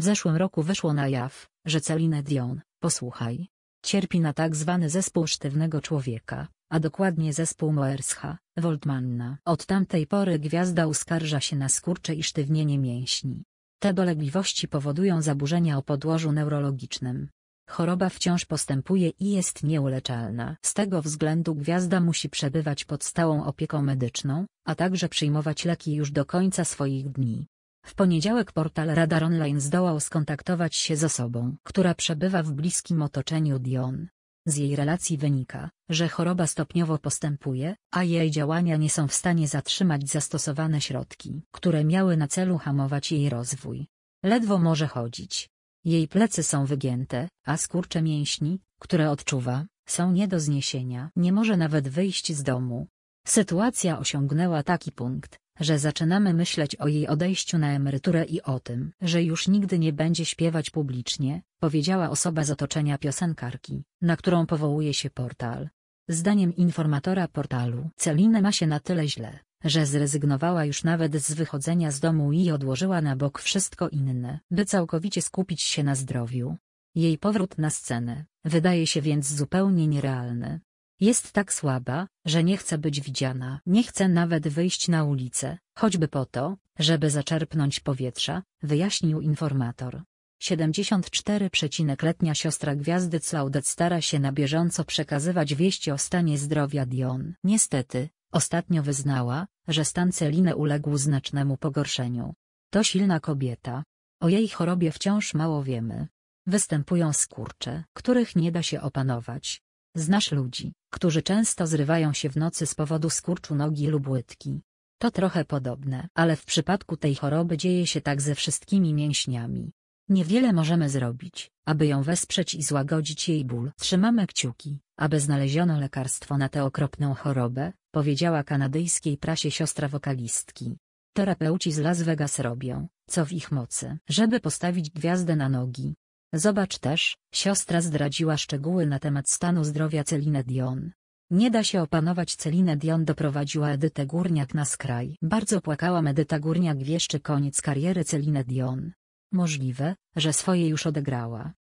W zeszłym roku wyszło na jaw, że Celine Dion, posłuchaj, cierpi na tak zwany zespół sztywnego człowieka, a dokładnie zespół Moerscha, Woltmanna. Od tamtej pory gwiazda uskarża się na skurcze i sztywnienie mięśni. Te dolegliwości powodują zaburzenia o podłożu neurologicznym. Choroba wciąż postępuje i jest nieuleczalna. Z tego względu gwiazda musi przebywać pod stałą opieką medyczną, a także przyjmować leki już do końca swoich dni. W poniedziałek portal Radar Online zdołał skontaktować się z osobą, która przebywa w bliskim otoczeniu Dion. Z jej relacji wynika, że choroba stopniowo postępuje, a jej działania nie są w stanie zatrzymać zastosowane środki, które miały na celu hamować jej rozwój. Ledwo może chodzić. Jej plecy są wygięte, a skurcze mięśni, które odczuwa, są nie do zniesienia. Nie może nawet wyjść z domu. Sytuacja osiągnęła taki punkt, że zaczynamy myśleć o jej odejściu na emeryturę i o tym, że już nigdy nie będzie śpiewać publicznie, powiedziała osoba z otoczenia piosenkarki, na którą powołuje się portal. Zdaniem informatora portalu Celine ma się na tyle źle, że zrezygnowała już nawet z wychodzenia z domu i odłożyła na bok wszystko inne, by całkowicie skupić się na zdrowiu. Jej powrót na scenę wydaje się więc zupełnie nierealny. Jest tak słaba, że nie chce być widziana, nie chce nawet wyjść na ulicę, choćby po to, żeby zaczerpnąć powietrza, wyjaśnił informator. 74-letnia siostra gwiazdy Claudette stara się na bieżąco przekazywać wieści o stanie zdrowia Dion. Niestety, ostatnio wyznała, że stan Celine uległ znacznemu pogorszeniu. To silna kobieta. O jej chorobie wciąż mało wiemy. Występują skurcze, których nie da się opanować, Znasz ludzi, którzy często zrywają się w nocy z powodu skurczu nogi lub łydki. To trochę podobne, ale w przypadku tej choroby dzieje się tak ze wszystkimi mięśniami. Niewiele możemy zrobić, aby ją wesprzeć i złagodzić jej ból. Trzymamy kciuki, aby znaleziono lekarstwo na tę okropną chorobę, powiedziała kanadyjskiej prasie siostra wokalistki. Terapeuci z Las Vegas robią, co w ich mocy, żeby postawić gwiazdę na nogi. Zobacz też, siostra zdradziła szczegóły na temat stanu zdrowia Celine Dion. Nie da się opanować Celine Dion doprowadziła Edytę Górniak na skraj. Bardzo płakała Edyta Górniak wieszczy koniec kariery Celine Dion. Możliwe, że swoje już odegrała.